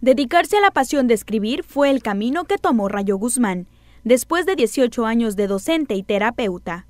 Dedicarse a la pasión de escribir fue el camino que tomó Rayo Guzmán, después de 18 años de docente y terapeuta.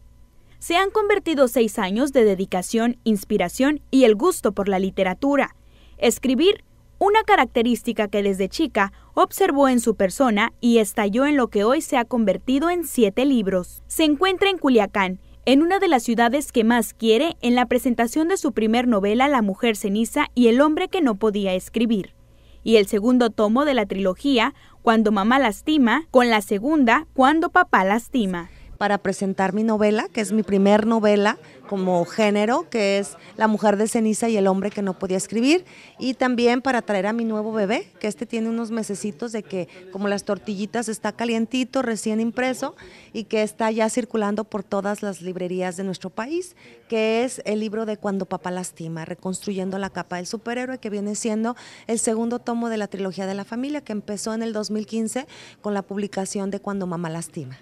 Se han convertido seis años de dedicación, inspiración y el gusto por la literatura. Escribir, una característica que desde chica observó en su persona y estalló en lo que hoy se ha convertido en siete libros. Se encuentra en Culiacán, en una de las ciudades que más quiere, en la presentación de su primer novela La mujer ceniza y el hombre que no podía escribir y el segundo tomo de la trilogía, Cuando Mamá Lastima, con la segunda, Cuando Papá Lastima para presentar mi novela, que es mi primer novela como género, que es La mujer de ceniza y el hombre que no podía escribir, y también para traer a mi nuevo bebé, que este tiene unos mesecitos de que como las tortillitas está calientito, recién impreso, y que está ya circulando por todas las librerías de nuestro país, que es el libro de Cuando papá lastima, reconstruyendo la capa del superhéroe, que viene siendo el segundo tomo de la trilogía de la familia, que empezó en el 2015 con la publicación de Cuando mamá lastima.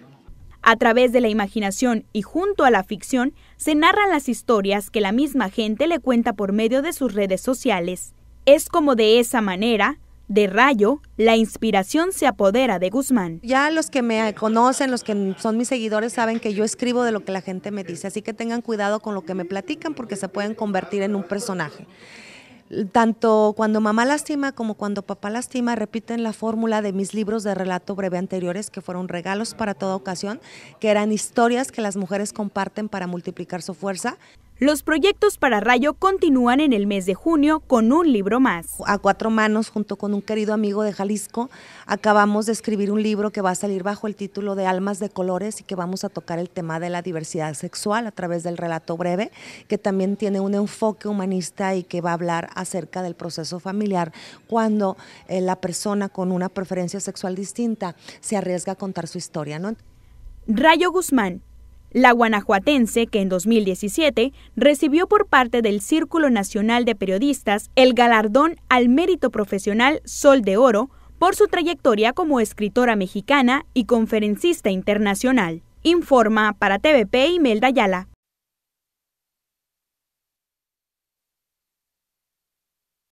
A través de la imaginación y junto a la ficción se narran las historias que la misma gente le cuenta por medio de sus redes sociales. Es como de esa manera, de rayo, la inspiración se apodera de Guzmán. Ya los que me conocen, los que son mis seguidores, saben que yo escribo de lo que la gente me dice, así que tengan cuidado con lo que me platican porque se pueden convertir en un personaje. Tanto cuando mamá lastima como cuando papá lastima repiten la fórmula de mis libros de relato breve anteriores, que fueron regalos para toda ocasión, que eran historias que las mujeres comparten para multiplicar su fuerza. Los proyectos para Rayo continúan en el mes de junio con un libro más. A cuatro manos, junto con un querido amigo de Jalisco, acabamos de escribir un libro que va a salir bajo el título de Almas de Colores y que vamos a tocar el tema de la diversidad sexual a través del relato breve, que también tiene un enfoque humanista y que va a hablar acerca del proceso familiar cuando eh, la persona con una preferencia sexual distinta se arriesga a contar su historia. Rayo Guzmán la guanajuatense, que en 2017 recibió por parte del Círculo Nacional de Periodistas el galardón al mérito profesional Sol de Oro por su trayectoria como escritora mexicana y conferencista internacional. Informa para TVP Imelda Ayala.